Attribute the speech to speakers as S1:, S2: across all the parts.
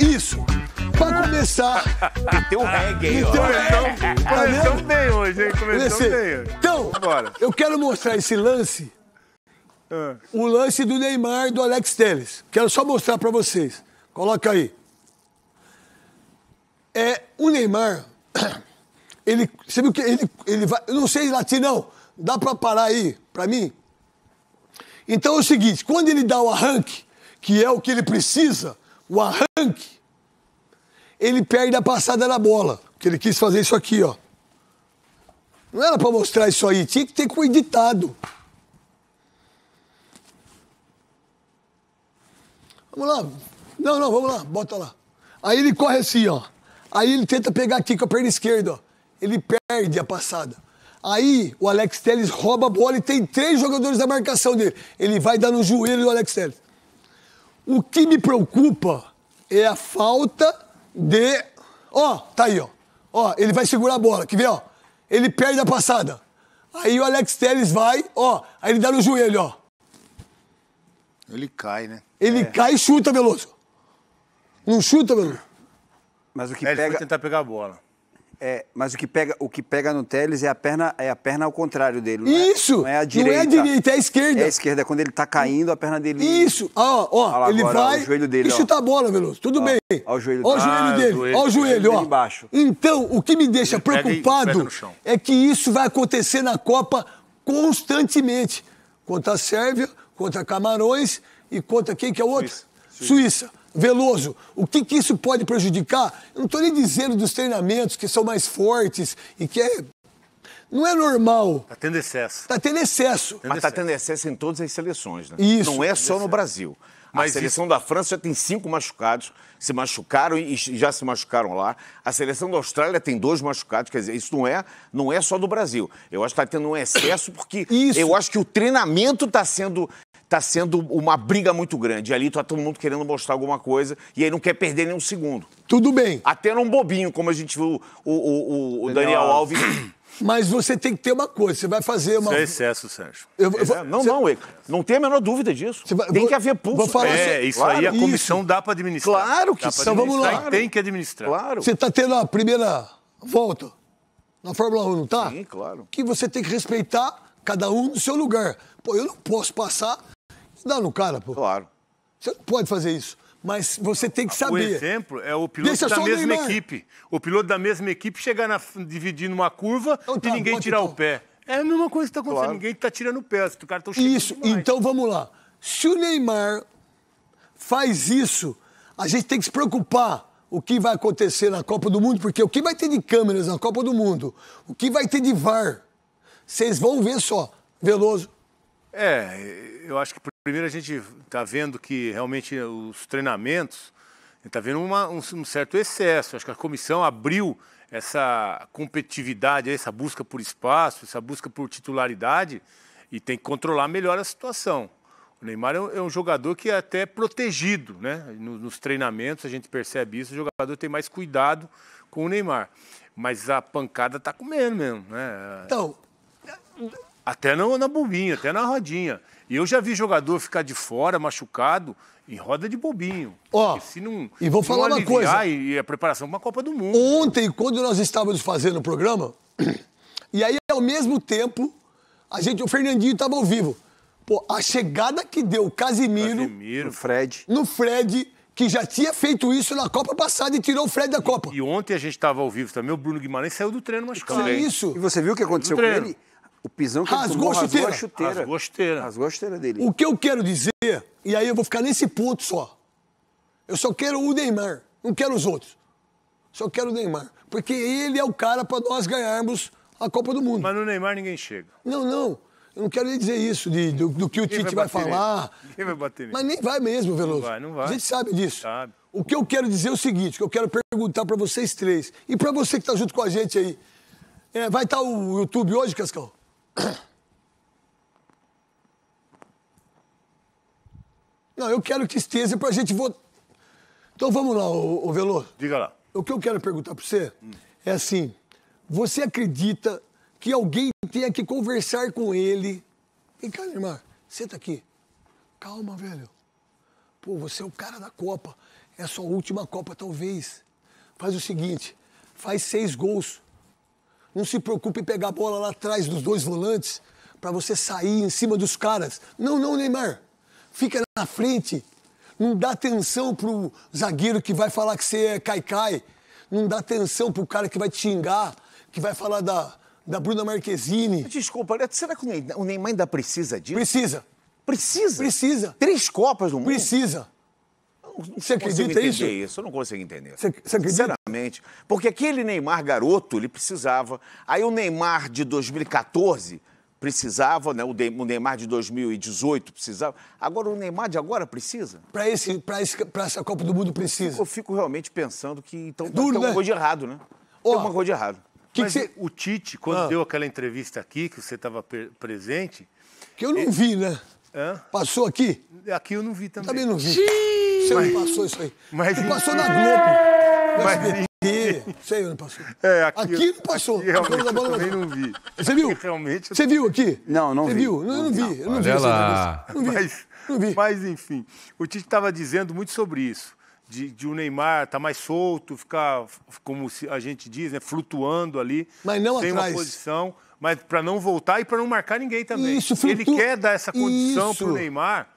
S1: Isso. Pra começar. Meteu um reggae aí, ó. Meteu reggae. bem hoje, hein? Tá Começou bem hoje. Então, Bora. eu quero mostrar esse lance. Ah. O lance do Neymar e do Alex Telles. Quero só mostrar pra vocês. Coloca aí. É, o Neymar, ele. Você viu que ele, ele vai. Eu não sei latim, não. Dá pra parar aí, pra mim? Então é o seguinte: quando ele dá o arranque, que é o que ele precisa o arranque, ele perde a passada na bola. Porque ele quis fazer isso aqui, ó. Não era para mostrar isso aí, tinha que ter com editado. Vamos lá. Não, não, vamos lá, bota lá. Aí ele corre assim, ó. Aí ele tenta pegar aqui com a perna esquerda, ó. Ele perde a passada. Aí o Alex Telles rouba a bola e tem três jogadores da marcação dele. Ele vai dar no joelho do Alex Telles. O que me preocupa é a falta de. Ó, oh, tá aí, ó. Ó, ele vai segurar a bola, quer ver, ó? Ele perde a passada. Aí o Alex Telles vai, ó, aí ele dá no joelho, ó.
S2: Ele cai, né?
S1: Ele é. cai e chuta, Veloso. Não chuta, Veloso.
S2: Mas o que é, pega... Ele foi é tentar pegar a bola. É,
S3: mas o que, pega, o que pega no Teles é a perna, é a perna ao contrário dele. É? Isso! Não é, não é a direita. Não é a direita, é a esquerda. É a esquerda, é quando ele tá caindo, a perna dele. Isso! Ó, ó, Olha ele agora, vai. Ó, o joelho dele, Isso tá bola, Veloso. Tudo ó, bem. Ó, o joelho, ó, o joelho ah, dele. Joelho, ó, o joelho, joelho ó. Embaixo. Então, o que me deixa ele
S1: preocupado é que isso vai acontecer na Copa constantemente. Contra a Sérvia, contra Camarões e contra quem que é o outro? Suíça. Suíça. Veloso, o que, que isso pode prejudicar? Eu não estou nem dizendo dos treinamentos que são mais fortes e que é não é normal. Está
S2: tendo excesso.
S1: Está tendo excesso.
S2: Tá Mas está tendo
S4: excesso em todas as seleções, né? Isso. Não é só no Brasil. Mas a seleção isso... da França já tem cinco machucados, se machucaram e já se machucaram lá. A seleção da Austrália tem dois machucados, quer dizer, isso não é, não é só do Brasil. Eu acho que está tendo um excesso porque isso. eu acho que o treinamento está sendo está sendo uma briga muito grande. ali está todo mundo querendo mostrar alguma coisa e aí não quer perder nenhum segundo. Tudo bem. Até num bobinho, como a gente viu o, o, o, o Daniel Alves. Mas você tem que ter uma coisa, você vai fazer uma. Isso é excesso, Sérgio. Eu, eu vou... É- não, não, Eka. não tem a menor dúvida disso. Vai... Tem que haver pulso. Vou falar é, isso claro, aí a comissão isso. dá para
S1: administrar. Claro que sim. Então vamos lá. Tem que administrar. Claro. Você está tendo a primeira volta na Fórmula 1, não tá? Sim, claro. Que você tem que respeitar cada um no seu lugar. Pô, eu não posso passar dá no cara, pô. Claro. Você não pode fazer isso. Mas
S2: você tem que saber. O exemplo é o piloto Deixa da mesma equipe. O piloto da mesma equipe chegar na, dividindo uma curva então, tá, e ninguém tirar então. o pé. É a mesma coisa que está acontecendo. Claro. Ninguém está tirando o pé. O cara
S1: tá isso, demais. então vamos lá. Se o Neymar faz isso, a gente tem que se preocupar o que vai acontecer na Copa do Mundo, porque o que vai ter de câmeras na Copa do Mundo, o que vai ter de VAR, vocês vão ver só. Veloso.
S2: É, eu acho que. Primeiro, a gente está vendo que realmente os treinamentos, está vendo uma, um, um certo excesso. Acho que a comissão abriu essa competitividade, essa busca por espaço, essa busca por titularidade e tem que controlar melhor a situação. O Neymar é um, é jogador que é até protegido, né? Nos, treinamentos a gente percebe isso, o jogador tem mais cuidado com o Neymar. Mas a pancada está comendo mesmo, né? Então, até na, na bobinha, até na rodinha. E eu já vi jogador ficar de fora, machucado, em roda de bobinho. Ó, oh, e vou falar uma coisa. E, e a preparação para
S1: uma Copa do Mundo. Ontem, quando nós estávamos fazendo o programa, e aí, ao mesmo tempo, a gente, o Fernandinho estava ao vivo. Pô, a chegada que deu o Casimiro, Casimiro no Fred. No Fred, que já
S2: tinha feito isso na Copa passada e tirou o Fred da Copa. E, e ontem a gente estava ao vivo também, o Bruno Guimarães saiu do treino machucado. Que isso?
S3: E você viu o que aconteceu com ele? O pisão
S2: que rasgou ele tomou, a chuteira. rasgou a chuteira. Rasgou a chuteira dele. O
S1: que eu quero dizer, e aí eu vou ficar nesse ponto só. Eu só quero o Neymar, não quero os outros. Só quero o Neymar. Porque ele é o cara para nós ganharmos a Copa do Mundo. Mas no Neymar ninguém chega. Não, não. Eu não quero nem dizer isso, de, do, do que o Tite vai, vai falar.
S2: Quem vai bater nele? Mas nem vai mesmo, Veloso. Não vai, não vai. A gente sabe disso.
S1: Sabe. O que eu quero dizer é o seguinte, que eu quero perguntar para vocês três, e para você que está junto com a gente aí. É, vai estar tá o YouTube hoje, Cascão? Não, eu quero que esteja para a gente votar. Então vamos lá, ô, ô Velô. Diga lá. O que eu quero perguntar para você hum. é assim: você acredita que alguém tenha que conversar com ele? Vem cá, irmã, senta aqui. Calma, velho. Pô, você é o cara da Copa. É a sua última Copa, talvez. Faz o seguinte: faz seis gols não se preocupe em pegar a bola lá atrás dos dois volantes para você sair em cima dos caras. Não, não, Neymar. Fica na frente. Não dá atenção pro zagueiro que vai falar que você é cai-cai. Não dá atenção pro cara que vai te xingar, que vai falar da, da Bruna Marquezine. Desculpa, será que o Neymar ainda precisa disso? Precisa. Precisa? Precisa. Três Copas do Mundo? Precisa. Você acredita nisso? Eu
S4: isso? Eu não consigo entender. Você, você acredita? Sinceramente. Porque aquele Neymar garoto, ele precisava. Aí o Neymar de 2014 precisava, né? o Neymar de 2018 precisava. Agora o Neymar de agora precisa?
S1: Para esse, pra esse, essa Copa do Mundo precisa. Eu fico realmente pensando que então, é
S4: Duro, tem né? coisa de errado,
S2: né? Oh, tem uma coisa de errado. Que Mas que você... o Tite, quando ah. deu aquela entrevista aqui, que você estava presente... Que eu
S1: não ele... vi, né? Hã? Passou aqui?
S2: Aqui eu não vi também.
S1: Também não vi. Xiii! Você mas, não passou isso aí. Mas, não passou na Globo. Mas, Sei, não passou. É, aqui, aqui não passou. Aqui realmente, eu também não vi.
S2: Você viu? Realmente, Você
S1: viu aqui? Não, não Você vi. viu? Não, não vi. Não, eu não vi. Olha
S2: Não vi. Mas, não vi. Mas, enfim, o Tite estava dizendo muito sobre isso. De, de, o Neymar estar tá mais solto, ficar, como a gente diz, né, flutuando ali. Mas não sem atrás. uma posição, mas para não voltar e para não marcar ninguém também. Isso, flutu... Ele quer dar essa condição para o Neymar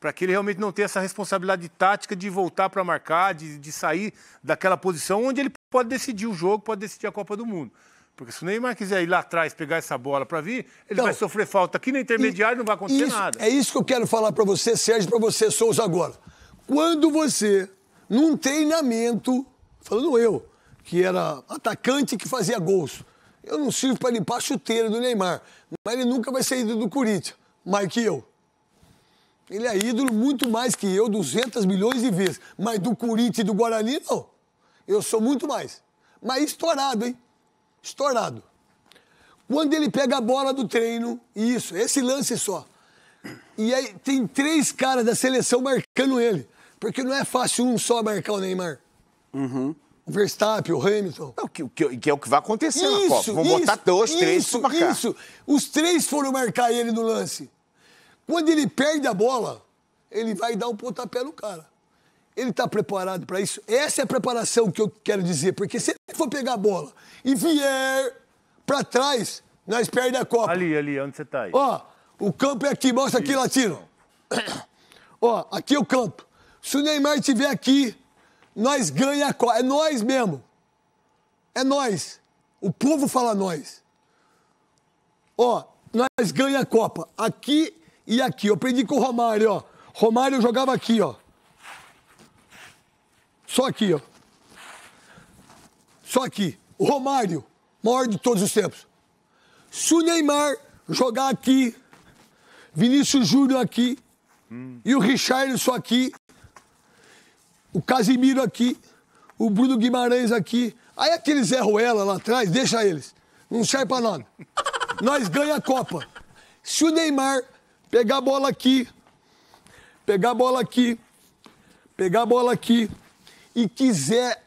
S2: para que ele realmente não tenha essa responsabilidade tática de voltar para marcar, de, de sair daquela posição onde ele pode decidir o jogo, pode decidir a Copa do Mundo. Porque se o Neymar quiser ir lá atrás pegar essa bola para vir, ele então, vai sofrer falta aqui na intermediária, não vai acontecer isso, nada.
S1: É isso que eu quero falar para você, Sérgio, para você, Souza, agora. Quando você, num treinamento, falando eu, que era atacante que fazia gols, eu não sirvo para limpar a chuteira do Neymar, mas ele nunca vai sair do Corinthians, mais que eu. Ele é ídolo muito mais que eu, 200 milhões de vezes. Mas do Corinthians e do Guarani, não. Eu sou muito mais. Mas estourado, hein? Estourado. Quando ele pega a bola do treino, isso, esse lance só. E aí tem três caras da seleção marcando ele. Porque não é fácil um só marcar o Neymar. Uhum. O Verstappen, o Hamilton. Não, é que, que, que é o que vai acontecer isso, na Copa. Vão isso, botar dois, isso, três pra marcar. Isso, os três foram marcar ele no lance. Quando ele perde a bola, ele vai dar um pontapé no cara. Ele está preparado para isso? Essa é a preparação que eu quero dizer, porque se ele for pegar a bola e vier para trás, nós perdemos a Copa. Ali, ali, onde você está aí? Ó, o campo é aqui, mostra aqui, Latino. Ó, aqui é o campo. Se o Neymar estiver aqui, nós ganha a Copa. É nós mesmo. É nós. O povo fala nós. Ó, nós ganha a Copa. Aqui e aqui. Eu aprendi com o Romário, ó. Romário jogava aqui, ó. Só aqui, ó. Só aqui. O Romário, maior de todos os tempos. Se o Neymar jogar aqui, Vinícius Júnior aqui, hum. e o Richarlison aqui, o Casimiro aqui, o Bruno Guimarães aqui. Aí aquele Zé Ruela lá atrás, deixa eles. Não serve pra nada. Nós ganha a Copa. Se o Neymar pegar a bola aqui, pegar a bola aqui, pegar a bola aqui
S3: e quiser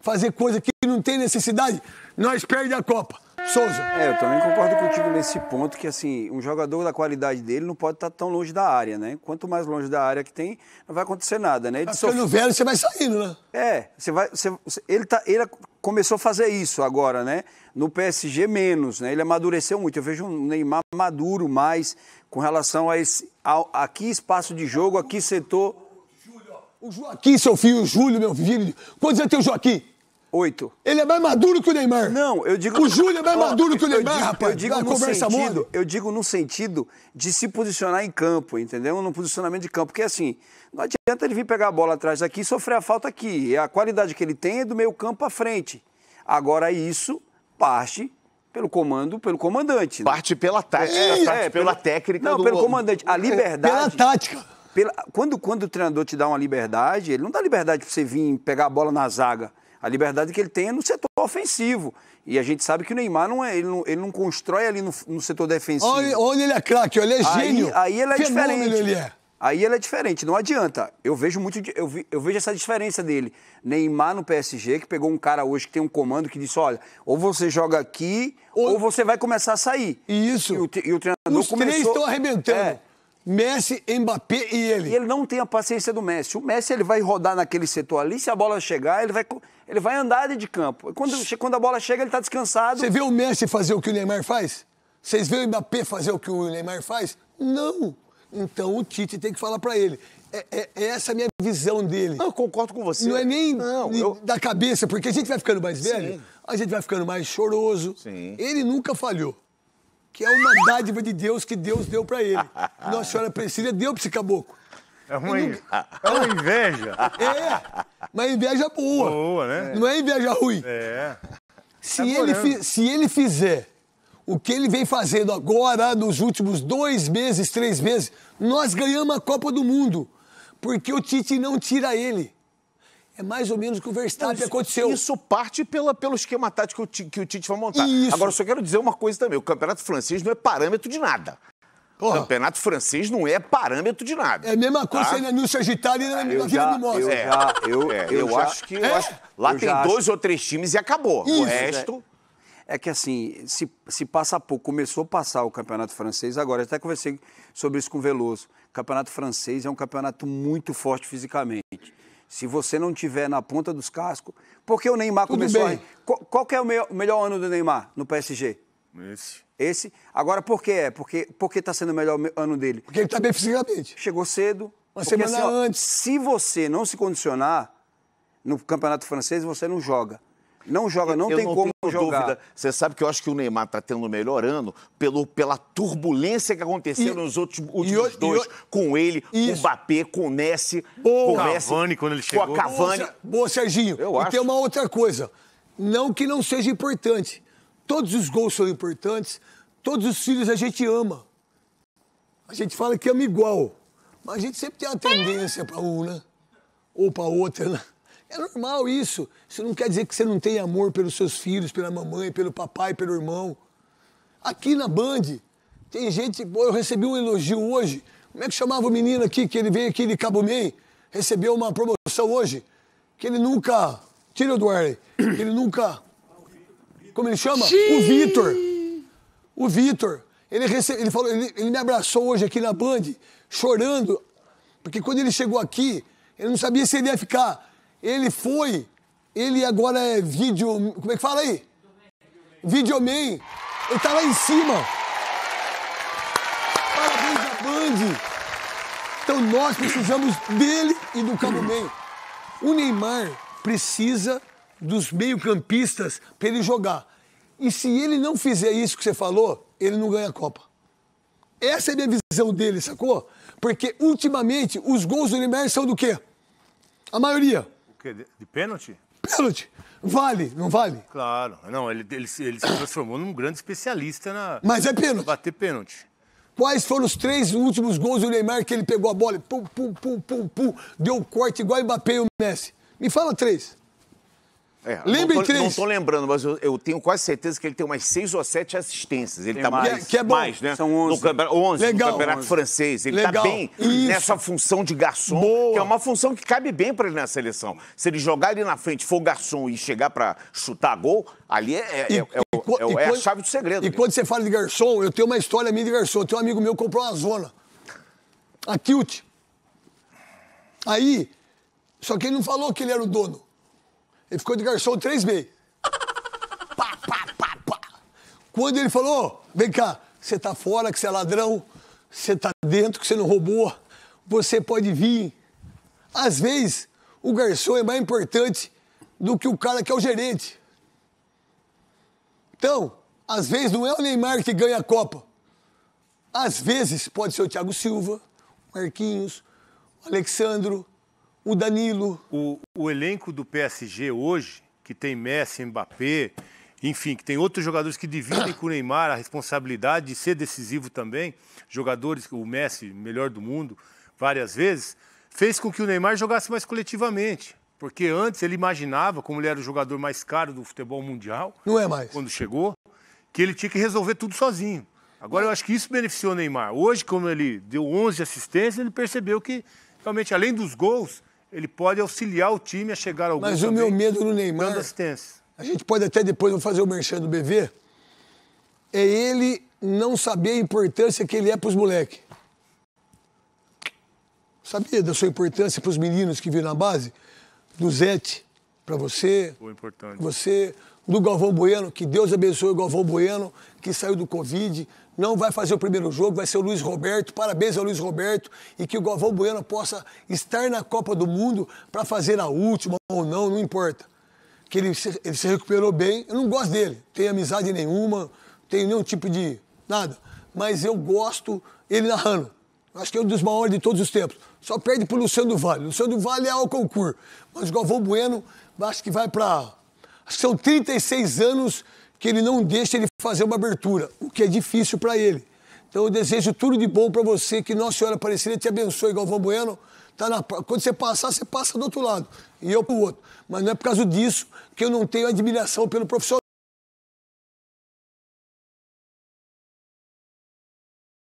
S3: fazer coisa que não tem necessidade, nós perde a Copa. Souza. É, eu também concordo contigo nesse ponto que, assim, um jogador da qualidade dele não pode estar tão longe da área, né? Quanto mais longe da área que tem, não vai acontecer nada, né? Ele só... no velho, você vai saindo, né? É, você vai. Você, ele, tá, ele começou a fazer isso agora, né? No PSG, menos, né? Ele amadureceu muito. Eu vejo um Neymar maduro mais com relação a esse. A, aqui espaço de jogo, aqui setor.
S1: O Joaquim, seu filho, o Júlio, meu filho. Quantos anos tem o Joaquim? Oito. Ele é mais maduro que o Neymar. Não,
S3: eu digo. O Júlio é mais oh, maduro que o Neymar, digo, rapaz. Eu digo, no sentido, eu digo no sentido de se posicionar em campo, entendeu? No posicionamento de campo. Porque assim, não adianta ele vir pegar a bola atrás daqui e sofrer a falta aqui. É a qualidade que ele tem é do meio campo à frente. Agora, isso parte pelo comando, pelo comandante. Né? Parte pela tática, é, é, pela técnica. Não, do... pelo comandante. A é, liberdade. Pela tática. Pela, quando, quando o treinador te dá uma liberdade, ele não dá liberdade para você vir pegar a bola na zaga. A liberdade que ele tem é no setor ofensivo. E a gente sabe que o Neymar não é, ele não, ele não constrói ali no, no setor defensivo. Olha, olha ele é craque, olha ele é gênio. Aí, aí ele é Fenômeno diferente. Ele é. Aí ele é diferente, não adianta. Eu vejo muito, eu, vi, eu, vejo essa diferença dele. Neymar no PSG, que pegou um cara hoje que tem um comando que disse: olha, ou você joga aqui, ou, ou você vai começar a sair. Isso. E o, e o treinador Os começou. Os três estão arrebentando. É, Messi, Mbappé e ele. E ele não tem a paciência do Messi. O Messi ele vai rodar naquele setor ali, se a bola chegar, ele vai ele vai andar de campo. Quando, quando a bola chega, ele está descansado. Você vê
S1: o Messi fazer o que o Neymar faz? Vocês vê o Mbappé fazer o que o Neymar faz? Não. Então o Tite tem que falar para ele. É, é, é, essa a minha visão dele. Não, eu concordo com você. Não é nem não, eu... da cabeça, porque a gente vai ficando mais velho, Sim. a gente vai ficando mais choroso. Sim. Ele nunca falhou. Que é uma dádiva de Deus que Deus deu para ele. Nossa Senhora Priscila deu para esse caboclo. É ruim.
S2: É uma inveja. É.
S1: Mas é inveja boa.
S2: Boa, né? Não é inveja ruim. É. Se, tá ele,
S1: se ele fizer o que ele vem fazendo agora, nos últimos dois meses, três meses, nós ganhamos a Copa do Mundo. Porque o Tite não tira ele. É mais ou menos o que o Verstappen isso, aconteceu. Isso parte pela, pelo esquema tático que o, que o
S4: Tite vai montar. Isso. Agora, só quero dizer uma coisa também: o Campeonato Francês não é parâmetro de nada. Porra. Campeonato francês não é parâmetro de nada. É a mesma coisa tá? ainda
S1: se Sagitário e na tá Vila Mimosa. Eu, é, já, eu, é,
S4: eu, eu já, acho que. É? Acho, lá tem dois acho... ou
S3: três times e acabou. Isso, o resto. É. é. que assim, se, se passa pouco, começou a passar o campeonato francês agora. Até conversei sobre isso com o Veloso. campeonato francês é um campeonato muito forte fisicamente. Se você não tiver na ponta dos cascos. Porque o Neymar Tudo começou bem. a. Qual, qual é o, o melhor ano do Neymar no PSG? Esse. Esse. Agora, por que é? Porque está sendo o melhor ano dele? Porque ele está bem fisicamente. Chegou cedo. Uma porque, semana assim, ó, antes. Se você não se condicionar no campeonato francês, você não joga. Não joga, não eu tem não como tenho jogar. Dúvida.
S4: Você sabe que eu acho que o Neymar está tendo o melhor ano pelo, pela turbulência que aconteceu e, nos
S2: outros últimos e, dois, e,
S4: com ele, isso. com o Mbappé, com o Messi, com o Cavani, quando ele chegou. Com a Cavani.
S1: Boa, Serginho. Eu e acho. tem uma outra coisa. Não que não seja importante, Todos os gols são importantes, todos os filhos a gente ama. A gente fala que ama igual, mas a gente sempre tem uma tendência para um, né? Ou para outra, né? É normal isso. Isso não quer dizer que você não tem amor pelos seus filhos, pela mamãe, pelo papai, pelo irmão. Aqui na Band, tem gente. Pô, eu recebi um elogio hoje. Como é que chamava o menino aqui que ele veio aqui de Cabo Mei? Recebeu uma promoção hoje. Que ele nunca. Tira o Duarte. Que ele nunca como ele chama? Xiii. O Vitor. O Vitor. Ele, rece... ele, falou, ele, ele me abraçou hoje aqui na Band, chorando, porque quando ele chegou aqui, ele não sabia se ele ia ficar. Ele foi, ele agora é vídeo. Como é que fala aí? Videoman. Ele tá lá em cima. Parabéns à Band. Então nós precisamos dele e do Cabo Man. O Neymar precisa dos meio-campistas para ele jogar. E se ele não fizer isso que você falou, ele não ganha a Copa. Essa é a minha visão dele, sacou? Porque ultimamente os gols do Neymar são do quê? A maioria.
S2: O quê? De, de pênalti?
S1: Pênalti. Vale, não vale?
S2: Claro. Não, ele, ele, ele se transformou num grande especialista na. Mas é pênalti. Bater pênalti.
S1: Quais foram os três últimos gols do Neymar que ele pegou a bola? Pum, pum, pum, pum, pum. Deu um corte igual e bateu o Messi. Me fala três. É, Lembrem não tô, três. Não estou
S4: lembrando, mas eu, eu, tenho quase certeza que ele tem umas seis ou sete assistências. Ele está mais, que é bom. mais, né? São onze. No campeonato, 11, Legal, no campeonato 11. francês. Ele está bem Isso. nessa função de garçom, Boa. que é uma função que cabe bem para ele na seleção. Se ele jogar ali na frente, for garçom e chegar para chutar gol, ali é, é, e, é, é
S1: e, quando, é, é, a chave do segredo. E ali. quando você fala de garçom, eu tenho uma história minha de garçom. Tem um amigo meu que comprou uma zona. A Tilt. Aí, só que ele não falou que ele era o dono. Ele ficou de garçom três meses. Pá, pá, pá, pá. Quando ele falou, vem cá, você tá fora, que você é ladrão, você tá dentro, que você não roubou, você pode vir. Às vezes, o garçom é mais importante do que o cara que é o gerente. Então, às vezes não é o Neymar que ganha a Copa. Às vezes pode ser
S2: o Thiago Silva, Marquinhos, o Alexandro, o Danilo. O, o elenco do PSG hoje, que tem Messi, Mbappé, enfim, que tem outros jogadores que dividem com o Neymar a responsabilidade de ser decisivo também, jogadores, o Messi, melhor do mundo, várias vezes, fez com que o Neymar jogasse mais coletivamente. Porque antes ele imaginava, como ele era o jogador mais caro do futebol mundial, não é mais. Quando chegou, que ele tinha que resolver tudo sozinho. Agora eu acho que isso beneficiou o Neymar. Hoje, como ele deu 11 assistências, ele percebeu que realmente além dos gols, ele pode auxiliar o time a chegar ao Mas gol. Mas o meu
S1: medo no Neymar. Dando assistência. A gente pode até depois fazer o merchan do BV. É ele não saber a importância que ele é para os moleques. Sabia da sua importância para os meninos que viram na base? Do Zete, para você. Foi importante. Você, do Galvão Bueno, que Deus abençoe o Galvão Bueno, que saiu do Covid, não vai fazer o primeiro jogo, vai ser o Luiz Roberto. Parabéns ao Luiz Roberto e que o Galvão Bueno possa estar na Copa do Mundo para fazer a última ou não, não importa. Que ele se, ele se recuperou bem. Eu não gosto dele, tenho amizade nenhuma, tenho nenhum tipo de nada. Mas eu gosto ele narrando. Acho que é um dos maiores de todos os tempos. Só perde para o Luciano Vale. Luciano Vale é ao concurso. Mas o Galvão Bueno, acho que vai para. São 36 anos que ele não deixa ele fazer uma abertura, o que é difícil para ele. Então eu desejo tudo de bom para você, que Nossa Senhora Aparecida te abençoe, Galvão Bueno. Tá na, quando você passar, você passa do outro lado,
S2: e eu para o outro. Mas não é por causa disso que eu não tenho admiração pelo profissional.